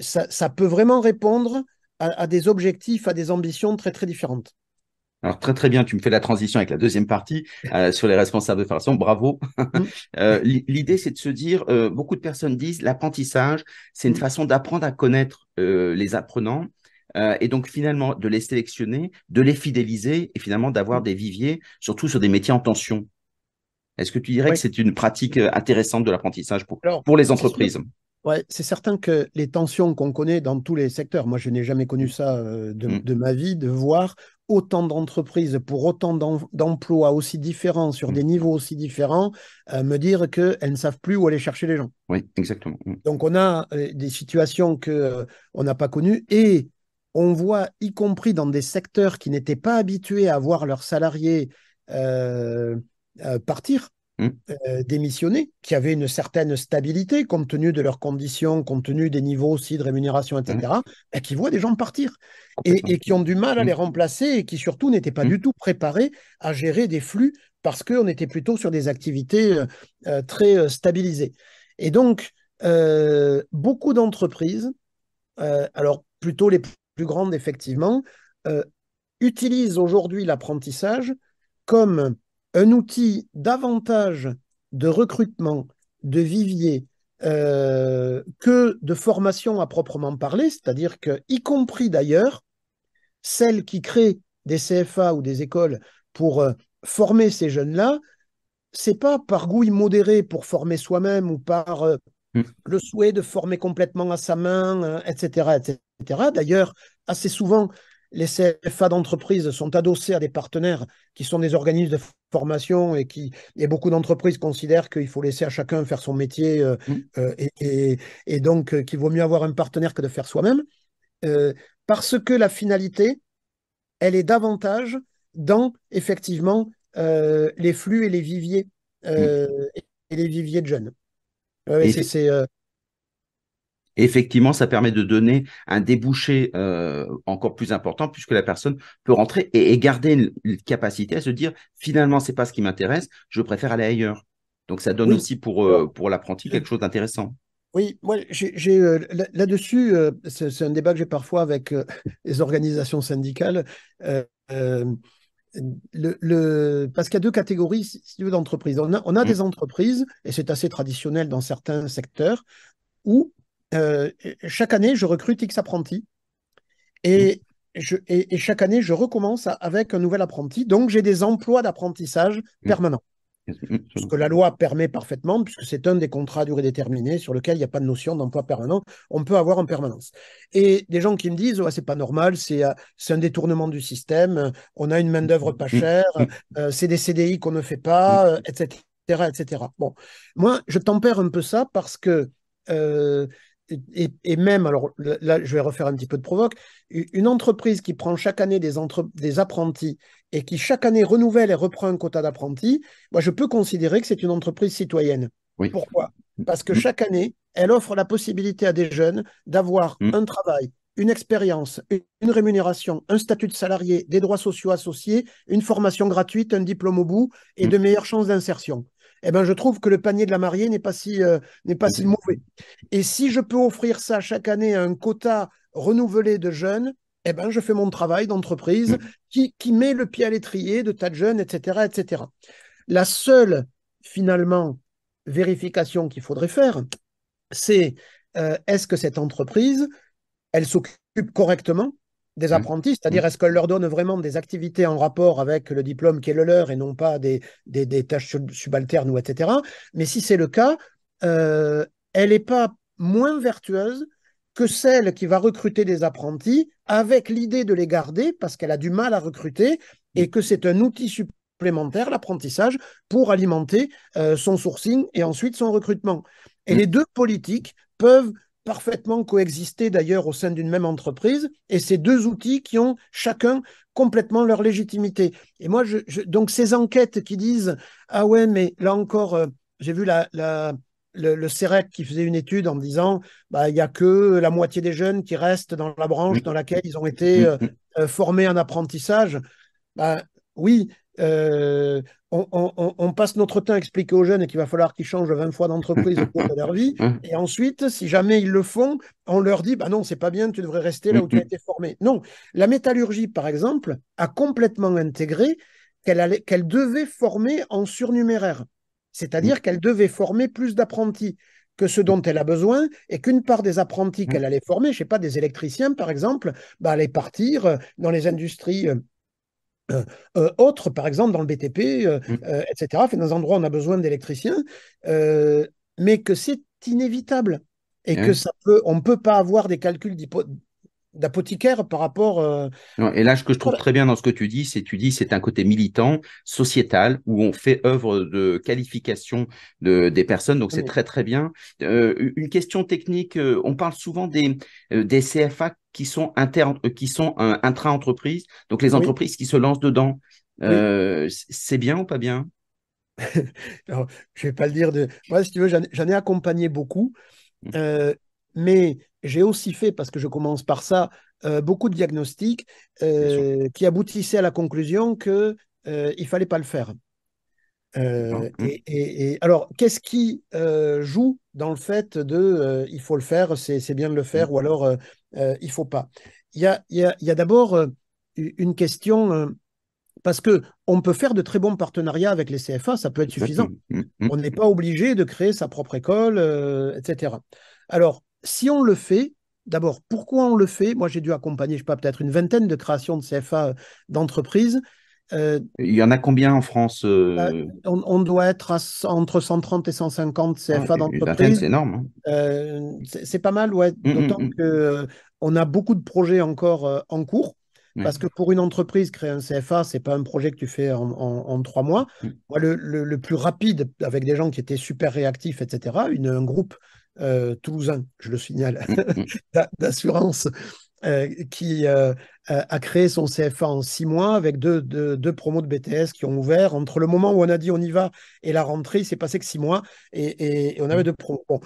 ça, peut vraiment répondre à des objectifs, à des ambitions très très différentes. Alors très très bien, tu me fais la transition avec la deuxième partie euh, sur les responsables de formation. Bravo. Mm. Euh, l'idée c'est de se dire, euh, beaucoup de personnes disent, l'apprentissage c'est une mm. façon d'apprendre à connaître les apprenants et donc finalement de les sélectionner, de les fidéliser et finalement d'avoir mm. des viviers, surtout sur des métiers en tension. Est-ce que tu dirais que c'est une pratique intéressante de l'apprentissage pour, pour les entreprises Ouais, c'est certain que les tensions qu'on connaît dans tous les secteurs, moi je n'ai jamais connu ça de, de, ma vie, de voir autant d'entreprises pour autant d'emplois aussi différents, sur mm. des niveaux aussi différents, euh, me dire qu'elles ne savent plus où aller chercher les gens. Oui, exactement. Mm. Donc on a euh, des situations qu'on euh, on n'a pas connues et on voit, y compris dans des secteurs qui n'étaient pas habitués à voir leurs salariés partir, Hmm. Euh, démissionnés, qui avaient une certaine stabilité compte tenu de leurs conditions, compte tenu des niveaux aussi de rémunération, etc., hmm. qui voient des gens partir et, qui ont du mal à hmm. les remplacer et qui surtout n'étaient pas du tout préparés à gérer des flux parce qu'on était plutôt sur des activités euh, euh, très stabilisées. Et donc, beaucoup d'entreprises, alors plutôt les plus grandes effectivement, utilisent aujourd'hui l'apprentissage comme un outil davantage de recrutement, de vivier, euh, que de formation à proprement parler, c'est-à-dire que, y compris d'ailleurs, celles qui créent des CFA ou des écoles pour euh, former ces jeunes-là, c'est pas par goût immodéré pour former soi-même ou par euh, mm. le souhait de former complètement à sa main, etc., hein, etc. D'ailleurs, assez souvent, les CFA d'entreprise sont adossés à des partenaires qui sont des organismes de formation et qui et beaucoup d'entreprises considèrent qu'il faut laisser à chacun faire son métier euh, mmh. euh, et, donc euh, qu'il vaut mieux avoir un partenaire que de faire soi-même parce que la finalité elle est davantage dans effectivement les flux et les viviers mmh. et les viviers de jeunes. c'est effectivement, ça permet de donner un débouché euh, encore plus important puisque la personne peut rentrer et, garder une, capacité à se dire finalement, c'est pas ce qui m'intéresse, je préfère aller ailleurs. Donc ça donne aussi pour, euh, pour l'apprenti quelque chose d'intéressant. Oui, moi, j'ai euh, là-dessus, c'est un débat que j'ai parfois avec les organisations syndicales. Le, le, parce qu'il y a deux catégories d'entreprises. On a, on a mmh. des entreprises, et c'est assez traditionnel dans certains secteurs, où euh, chaque année, je recrute X apprentis. Et, et, chaque année, je recommence avec un nouvel apprenti. Donc, j'ai des emplois d'apprentissage permanents. Ce que la loi permet parfaitement, puisque c'est un des contrats à durée déterminée sur lequel il n'y a pas de notion d'emploi permanent, on peut avoir en permanence. Et des gens qui me disent, ouais, c'est pas normal, c'est euh, un détournement du système, euh, on a une main-d'œuvre pas mm. chère, mm. c'est des CDI qu'on ne fait pas, mm. etc., etc. Bon, moi, je tempère un peu ça parce que et, même, alors là, je vais refaire un petit peu de provoque, une entreprise qui prend chaque année des, des apprentis et qui chaque année renouvelle et reprend un quota d'apprentis, moi, je peux considérer que c'est une entreprise citoyenne. Pourquoi Parce que mm. chaque année, elle offre la possibilité à des jeunes d'avoir mm. un travail, une expérience, une rémunération, un statut de salarié, des droits sociaux associés, une formation gratuite, un diplôme au bout et mm. de meilleures chances d'insertion. Eh ben, je trouve que le panier de la mariée n'est pas si, euh, pas si mauvais. Et si je peux offrir ça chaque année à un quota renouvelé de jeunes, eh ben, je fais mon travail d'entreprise qui, qui met le pied à l'étrier de tas de jeunes, etc., etc. La seule, finalement, vérification qu'il faudrait faire, c'est euh, est-ce que cette entreprise, elle s'occupe correctement des mmh. apprentis, c'est-à-dire mmh. est-ce qu'elle leur donne vraiment des activités en rapport avec le diplôme qui est le leur et non pas des, tâches subalternes ou etc. Mais si c'est le cas, euh, elle n'est pas moins vertueuse que celle qui va recruter des apprentis avec l'idée de les garder parce qu'elle a du mal à recruter et mmh. que c'est un outil supplémentaire, l'apprentissage, pour alimenter euh, son sourcing et ensuite son recrutement. Et les deux politiques peuvent parfaitement coexister d'ailleurs au sein d'une même entreprise, et ces deux outils qui ont chacun complètement leur légitimité. Et moi, je, donc ces enquêtes qui disent, ah ouais, mais là encore, euh, j'ai vu la, le, le, CEREC e qui faisait une étude en disant bah, il n'y a que la moitié des jeunes qui restent dans la branche dans laquelle ils ont été euh, euh, formés en apprentissage. Bah, oui, euh, on, passe notre temps à expliquer aux jeunes qu'il va falloir qu'ils changent 20 fois d'entreprise au cours de leur vie. Et ensuite, si jamais ils le font, on leur dit bah non, c'est pas bien, tu devrais rester là mm, où tu as mm. été formé. Non, la métallurgie, par exemple, a complètement intégré qu'elle devait former en surnuméraire. C'est-à-dire mm. qu'elle devait former plus d'apprentis que ce dont elle a besoin et qu'une part des apprentis qu'elle allait former, je sais pas, des électriciens par exemple, bah, allaient partir euh, dans les industries euh, euh, euh, autres, par exemple dans le BTP, etc. Euh, mmh. dans un endroit on a besoin d'électriciens, mais que c'est inévitable et eh que ça peut, on ne peut pas avoir des calculs d'apothicaire par rapport. Euh, et là, ce que je trouve très bien dans ce que tu dis, c'est tu dis c'est un côté militant, sociétal, où on fait œuvre de qualification de, des personnes. Donc c'est très très bien. Euh, une question technique. Euh, on parle souvent des des CFA qui sont inter, qui sont intra-entreprises, donc les entreprises qui se lancent dedans. C'est bien ou pas bien Je Je vais pas le dire de. Moi, si tu veux, j'en ai accompagné beaucoup. Mmh mais j'ai aussi fait, parce que je commence par ça, euh, beaucoup de diagnostics euh, qui aboutissaient à la conclusion qu'il euh, ne fallait pas le faire. Mmh. et, alors, qu'est-ce qui joue dans le fait de il faut le faire, c'est bien de le mmh. faire, ou alors il faut pas Il y a, d'abord une question, parce qu'on peut faire de très bons partenariats avec les CFA, ça peut être suffisant. Mmh. On n'est pas obligé de créer sa propre école, etc. Alors, si on le fait, d'abord, pourquoi on le fait Moi, j'ai dû accompagner, je sais pas, peut-être une vingtaine de créations de CFA euh, d'entreprises. Euh, Il y en a combien en France euh? on, doit être entre 130 et 150 CFA d'entreprise. C'est énorme. Hein. c'est pas mal, ouais. Mm, mm, D'autant mm. qu'on a beaucoup de projets encore en cours. Parce que pour une entreprise, créer un CFA, ce n'est pas un projet que tu fais en, trois mois. le, plus rapide, avec des gens qui étaient super réactifs, etc., un groupe euh, toulousain, je le signale, mm, mm. d'assurance, euh, qui euh, a créé son CFA en six mois avec deux, promos de BTS qui ont ouvert. Entre le moment où on a dit on y va et la rentrée, il s'est passé que six mois et, on avait mm. deux promos.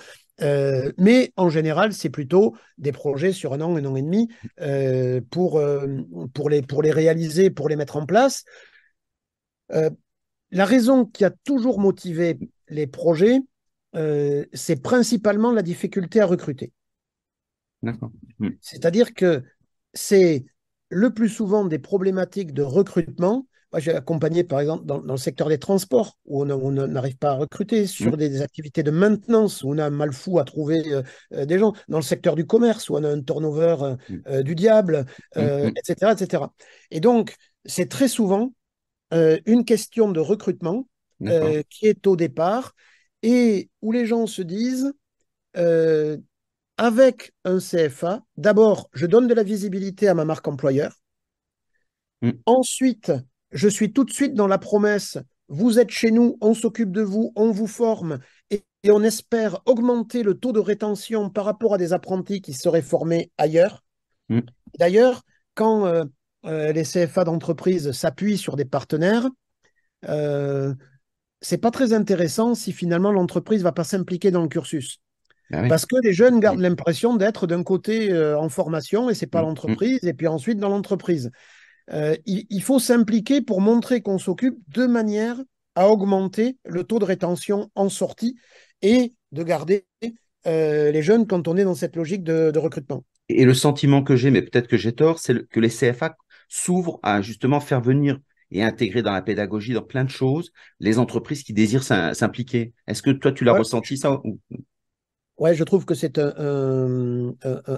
mais en général, c'est plutôt des projets sur un an, un an et demi pour, pour, les, pour les réaliser, pour les mettre en place. la raison qui a toujours motivé les projets, euh, c'est principalement la difficulté à recruter. Mm. C'est-à-dire que c'est le plus souvent des problématiques de recrutement. Moi, j'ai accompagné, par exemple, dans, le secteur des transports, où on n'arrive pas à recruter, sur mm. des, activités de maintenance, où on a mal fou à trouver euh, euh, des gens, dans le secteur du commerce, où on a un turnover mm. du diable, etc., etc. Et donc, c'est très souvent une question de recrutement qui est au départ et où les gens se disent, euh, avec un CFA, d'abord, je donne de la visibilité à ma marque employeur. Mm. Ensuite, je suis tout de suite dans la promesse, vous êtes chez nous, on s'occupe de vous, on vous forme et, on espère augmenter le taux de rétention par rapport à des apprentis qui seraient formés ailleurs. Mm. D'ailleurs, quand euh, euh, les CFA d'entreprise s'appuient sur des partenaires, euh, c'est pas très intéressant si finalement l'entreprise va pas s'impliquer dans le cursus. Ah Parce que les jeunes gardent l'impression d'être d'un côté euh, en formation et c'est pas mm. l'entreprise, et puis ensuite dans l'entreprise. Euh, il, faut s'impliquer pour montrer qu'on s'occupe de manière à augmenter le taux de rétention en sortie et de garder euh, les jeunes quand on est dans cette logique de, recrutement. Et le sentiment que j'ai, mais peut-être que j'ai tort, c'est que les CFA s'ouvrent à justement faire venir et intégrer dans la pédagogie, dans plein de choses, les entreprises qui désirent s'impliquer. Est-ce que toi, tu l'as ressenti ça Oui, je trouve que c'est un,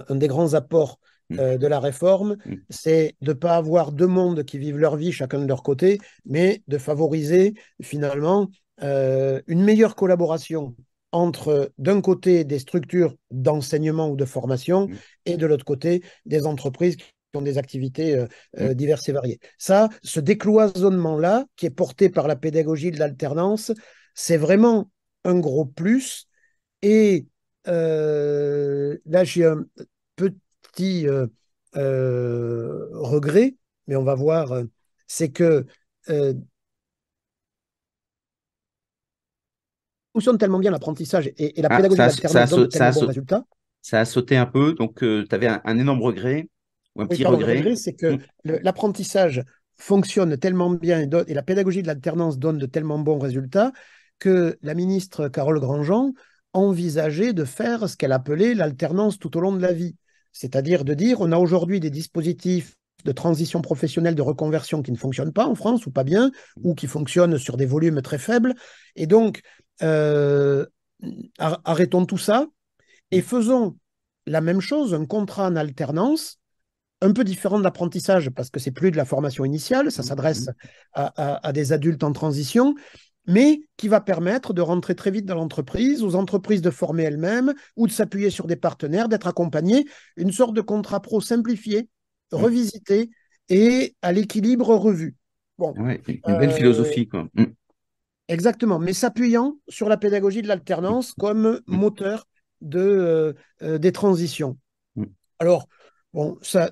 des grands apports mmh. euh, de la réforme, mmh. c'est de ne pas avoir deux mondes qui vivent leur vie chacun de leur côté, mais de favoriser finalement euh, une meilleure collaboration entre d'un côté des structures d'enseignement ou de formation mmh. et de l'autre côté des entreprises des activités euh, euh, mm. diverses et variées. Ça, ce décloisonnement-là, qui est porté par la pédagogie de l'alternance, c'est vraiment un gros plus. Et euh, là, j'ai un petit regret, mais on va voir, c'est que fonctionne tellement bien l'apprentissage et, la pédagogie de l'alternance ça a sauté un peu, donc tu avais un, énorme regret un petit regret. c'est que mm. l'apprentissage fonctionne tellement bien et, la pédagogie de l'alternance donne de tellement bons résultats que la ministre Carole Grandjean envisageait de faire ce qu'elle appelait l'alternance tout au long de la vie. C'est-à-dire de dire, on a aujourd'hui des dispositifs de transition professionnelle, de reconversion qui ne fonctionnent pas en France ou pas bien, ou qui fonctionnent sur des volumes très faibles. Et donc, euh, arrêtons tout ça et faisons la même chose, un contrat en alternance un peu différent de l'apprentissage parce que c'est plus de la formation initiale, ça mmh. s'adresse mmh. à, des adultes en transition, mais qui va permettre de rentrer très vite dans l'entreprise, aux entreprises de former elles-mêmes ou de s'appuyer sur des partenaires, d'être accompagné, une sorte de contrat pro simplifié, mmh. revisité et à l'équilibre revu. Bon, une euh, belle philosophie Exactement, mais s'appuyant sur la pédagogie de l'alternance comme moteur de, euh, euh, des transitions. Alors, Bon, ça,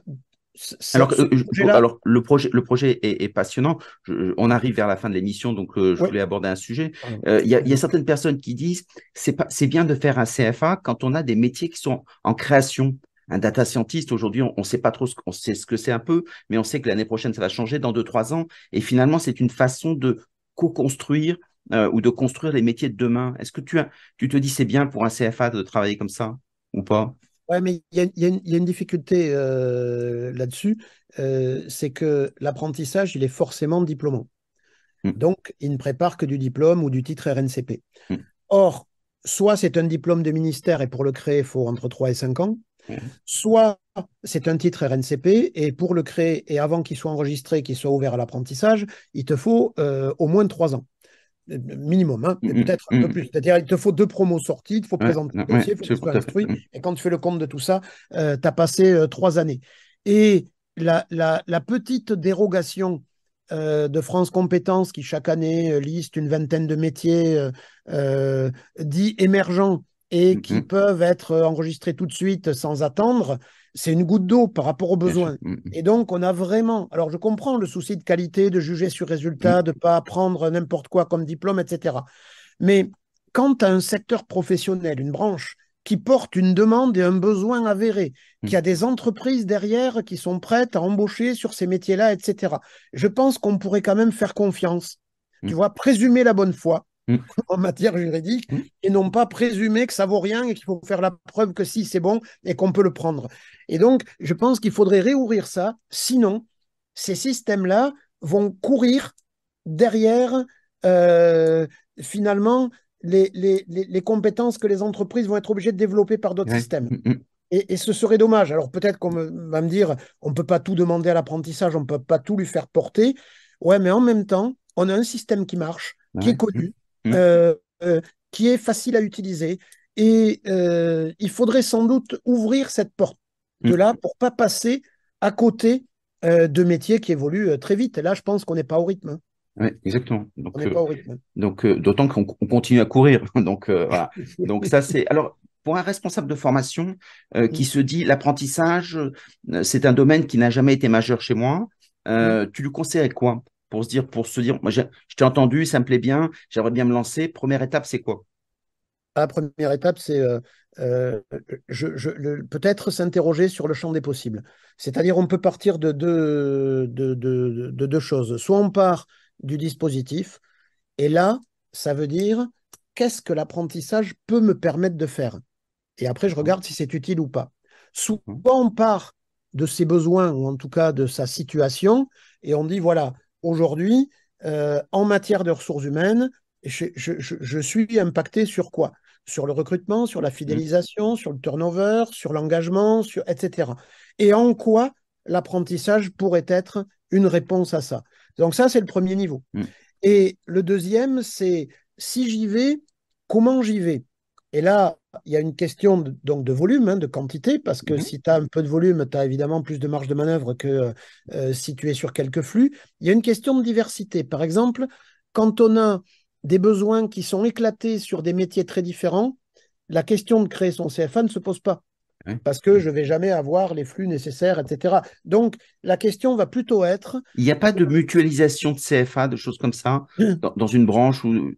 alors, euh, alors, le projet, le projet est, passionnant. on arrive vers la fin de l'émission, donc euh, je voulais aborder un sujet. Euh, il y, a certaines personnes qui disent c'est pas, c'est bien de faire un CFA quand on a des métiers qui sont en création. Un data scientist aujourd'hui, on ne sait pas trop ce, on sait ce que c'est un peu, mais on sait que l'année prochaine ça va changer, dans deux trois ans, et finalement c'est une façon de co-construire ou de construire les métiers de demain. Est-ce que tu, tu te dis c'est bien pour un CFA de travailler comme ça ou pas oui, mais il y, a une difficulté euh, là-dessus, euh, c'est que l'apprentissage, il est forcément diplômant. Mmh. Donc, il ne prépare que du diplôme ou du titre RNCP. Mmh. Or, soit c'est un diplôme de ministère et pour le créer, il faut entre 3 et 5 ans, mmh. soit c'est un titre RNCP et pour le créer et avant qu'il soit enregistré, qu'il soit ouvert à l'apprentissage, il te faut euh, au moins 3 ans minimum, hein, mm-hmm. peut-être un peu mm-hmm. plus. C'est-à-dire, il te faut deux promos sorties, il faut présenter le dossier, il faut que tu instruit. Mm-hmm. Et quand tu fais le compte de tout ça, euh, tu as passé euh, trois années. Et la, petite dérogation euh, de France Compétences, qui chaque année liste une vingtaine de métiers dits émergents et qui peuvent être enregistrés tout de suite sans attendre, c'est une goutte d'eau par rapport aux besoins. Mm, mm. Et donc, on a vraiment. Alors, je comprends le souci de qualité, de juger sur résultat, mm. de ne pas prendre n'importe quoi comme diplôme, etc. Mais quand à un secteur professionnel, une branche, qui porte une demande et un besoin avéré, qui a des entreprises derrière qui sont prêtes à embaucher sur ces métiers-là, etc. Je pense qu'on pourrait quand même faire confiance, tu vois, présumer la bonne foi, Mm. en matière juridique mm. et non pas présumer que ça vaut rien et qu'il faut faire la preuve que si c'est bon et qu'on peut le prendre. Et donc, je pense qu'il faudrait réouvrir ça, sinon, ces systèmes-là vont courir derrière, euh, finalement, les, compétences que les entreprises vont être obligées de développer par d'autres systèmes. Mm, et, ce serait dommage. Alors peut-être qu'on va me dire, on ne peut pas tout demander à l'apprentissage, on ne peut pas tout lui faire porter. Ouais, mais en même temps, on a un système qui marche, qui est connu, Mmh. Euh, euh, qui est facile à utiliser. Et euh, il faudrait sans doute ouvrir cette porte-là de pour mmh. pour pas passer à côté de métiers qui évoluent très vite. Et là, je pense qu'on n'est pas au rythme. Hein. Oui, exactement. Donc, donc d'autant qu'on continue à courir. donc, voilà. donc ça c'est. Alors, pour un responsable de formation mmh. qui se dit l'apprentissage, c'est un domaine qui n'a jamais été majeur chez moi, tu lui conseillerais quoi pour se dire, pour se dire, moi, je, t'ai entendu, ça me plaît bien, j'aimerais bien me lancer. Première étape, c'est quoi La ah, première étape, c'est euh, euh, peut-être s'interroger sur le champ des possibles. C'est-à-dire, on peut partir de deux choses. Soit on part du dispositif, et là, ça veut dire qu'est-ce que l'apprentissage peut me permettre de faire. Et après, je regarde si c'est utile ou pas. Soit on part de ses besoins, ou en tout cas de sa situation, et on dit, voilà, aujourd'hui, euh, en matière de ressources humaines, je, je, suis impacté sur quoi Sur le recrutement, sur la mm. fidélisation, sur le turnover, sur l'engagement, sur, etc. Et en quoi l'apprentissage pourrait être une réponse à ça Donc ça, c'est le premier niveau. Mm. Et le deuxième, c'est si j'y vais, comment j'y vais Et là, il y a une question de, donc de volume, hein, de quantité, parce que mhm. si tu as un peu de volume, tu as évidemment plus de marge de manœuvre que euh, si tu es sur quelques flux. Il y a une question de diversité. Par exemple, quand on a des besoins qui sont éclatés sur des métiers très différents, la question de créer son CFA ne se pose pas. parce que je ne vais jamais avoir les flux nécessaires, etc. Donc, la question va plutôt être... Il n'y a pas de mutualisation de CFA, de choses comme ça, hein. dans, une branche ou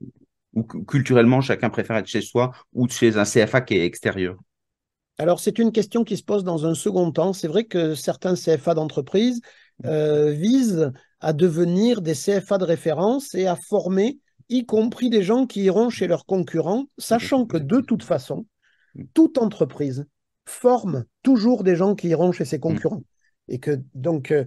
ou culturellement chacun préfère être chez soi ou chez un CFA qui est extérieur Alors c'est une question qui se pose dans un second temps. C'est vrai que certains CFA d'entreprise mmh. euh, visent à devenir des CFA de référence et à former y compris des gens qui iront chez leurs concurrents, sachant que de toute façon, mmh. toute entreprise forme toujours des gens qui iront chez ses mmh. concurrents. Et que donc, euh,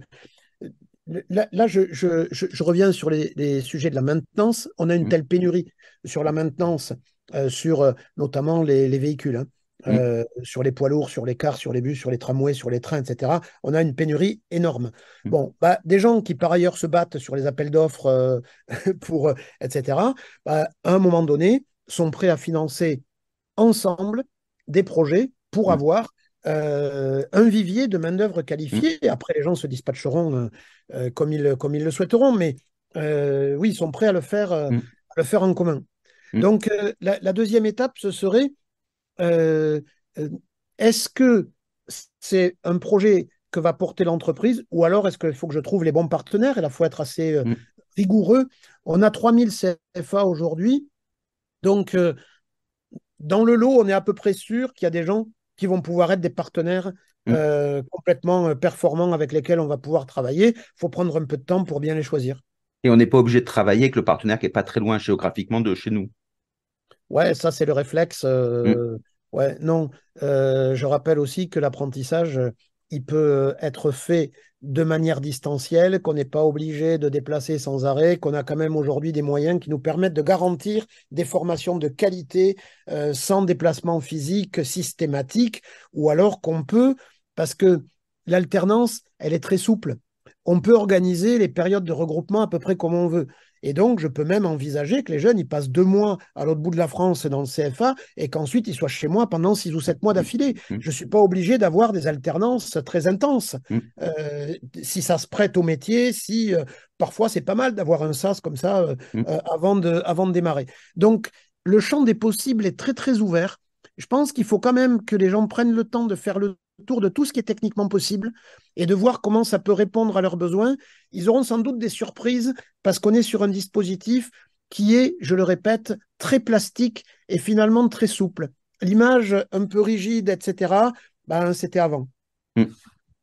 Là, je, reviens sur les, sujets de la maintenance. On a une mmh. telle pénurie sur la maintenance, euh, sur euh, notamment les, véhicules, hein. mmh. euh, sur les poids lourds, sur les cars, sur les bus, sur les tramways, sur les trains, etc. On a une pénurie énorme. Mmh. Bon, bah, des gens qui par ailleurs se battent sur les appels d'offres, pour, etc., bah, à un moment donné, sont prêts à financer ensemble des projets pour avoir euh, un vivier de main-d'œuvre qualifiée. Mm. après, les gens se dispatcheront euh, euh, comme, ils, comme ils le souhaiteront, mais oui, ils sont prêts à le faire, mm. le faire en commun. Mm. Donc, la, deuxième étape, ce serait est-ce que c'est un projet que va porter l'entreprise ou alors est-ce qu'il faut que je trouve les bons partenaires Et là, il faut être assez rigoureux. On a 3000 CFA aujourd'hui. Donc, dans le lot, on est à peu près sûr qu'il y a des gens qui vont pouvoir être des partenaires mm. euh, complètement euh, performants avec lesquels on va pouvoir travailler. Il faut prendre un peu de temps pour bien les choisir. Et on n'est pas obligé de travailler avec le partenaire qui n'est pas très loin géographiquement de chez nous. Ouais, ça c'est le réflexe. Euh, mm. Ouais, non. je rappelle aussi que l'apprentissage, il peut être fait de manière distancielle, qu'on n'est pas obligé de déplacer sans arrêt, qu'on a quand même aujourd'hui des moyens qui nous permettent de garantir des formations de qualité euh, sans déplacement physique systématique, ou alors qu'on peut, parce que l'alternance, elle est très souple. On peut organiser les périodes de regroupement à peu près comme on veut. Et donc, je peux même envisager que les jeunes, ils passent deux mois à l'autre bout de la France dans le CFA et qu'ensuite, ils soient chez moi pendant six ou sept mois mm. d'affilée. Mm. Je ne suis pas obligé d'avoir des alternances très intenses. Mm. Euh, si ça se prête au métier, si euh, parfois, c'est pas mal d'avoir un SAS comme ça euh, avant, de, avant de démarrer. Donc, le champ des possibles est très, très ouvert. Je pense qu'il faut quand même que les gens prennent le temps de faire le autour de tout ce qui est techniquement possible et de voir comment ça peut répondre à leurs besoins. Ils auront sans doute des surprises parce qu'on est sur un dispositif qui est, je le répète, très plastique et finalement très souple. L'image un peu rigide, etc., ben, c'était avant. Mm.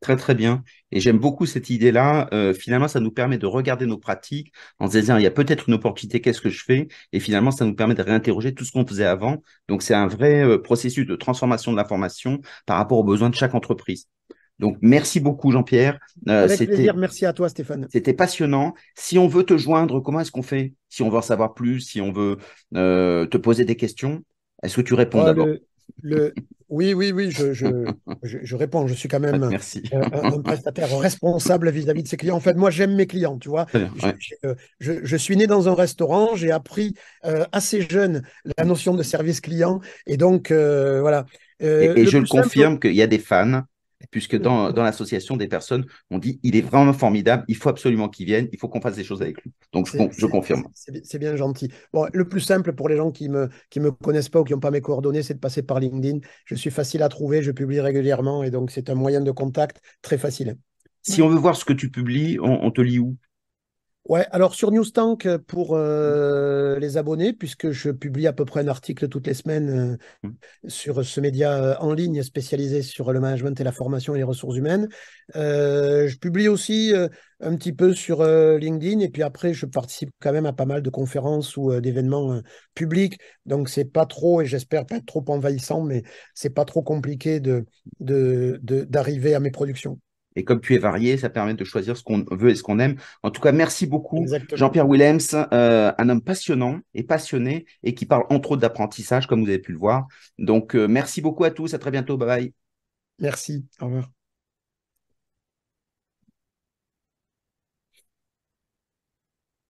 Très très bien. Et j'aime beaucoup cette idée-là. Euh, finalement, ça nous permet de regarder nos pratiques en se disant, il y a peut-être une opportunité, qu'est-ce que je fais Et finalement, ça nous permet de réinterroger tout ce qu'on faisait avant. Donc, c'est un vrai euh, processus de transformation de l'information par rapport aux besoins de chaque entreprise. Donc, merci beaucoup, Jean-Pierre. Euh, Avec plaisir. Merci à toi, Stéphane. C'était passionnant. Si on veut te joindre, comment est-ce qu'on fait Si on veut en savoir plus, si on veut te poser des questions, est-ce que tu réponds oh, d'abord le, oui, oui, oui, je, je, réponds. Je suis quand même ah, euh, Un, prestataire responsable vis-à-vis de ses clients. En fait, moi, j'aime mes clients, tu vois. Euh, je, suis né dans un restaurant, j'ai appris euh, assez jeune la notion de service client. Et donc, voilà. et je le confirme qu'il y a des fans puisque dans, l'association des personnes, on dit il est vraiment formidable, il faut absolument qu'il vienne, il faut qu'on fasse des choses avec lui. Donc je, je confirme. C'est bien gentil. Bon, le plus simple pour les gens qui me, qui me connaissent pas ou qui n'ont pas mes coordonnées, c'est de passer par LinkedIn. Je suis facile à trouver, je publie régulièrement et donc c'est un moyen de contact très facile. Si on veut voir ce que tu publies, on, on te lit où Ouais, alors sur Newstank euh, pour euh, les abonnés, puisque je publie à peu près un article toutes les semaines euh, mm. sur ce média en ligne spécialisé sur le management et la formation et les ressources humaines. je publie aussi un petit peu sur LinkedIn et puis après je participe quand même à pas mal de conférences ou d'événements publics. Donc c'est pas trop et j'espère pas être trop envahissant, mais c'est pas trop compliqué de d'arriver à mes productions. Et comme tu es varié, ça permet de choisir ce qu'on veut et ce qu'on aime. En tout cas, merci beaucoup, Jean-Pierre Willems, euh, un homme passionnant et passionné et qui parle entre autres d'apprentissage, comme vous avez pu le voir. Donc, euh, merci beaucoup à tous. À très bientôt. Bye bye. Merci. Au revoir.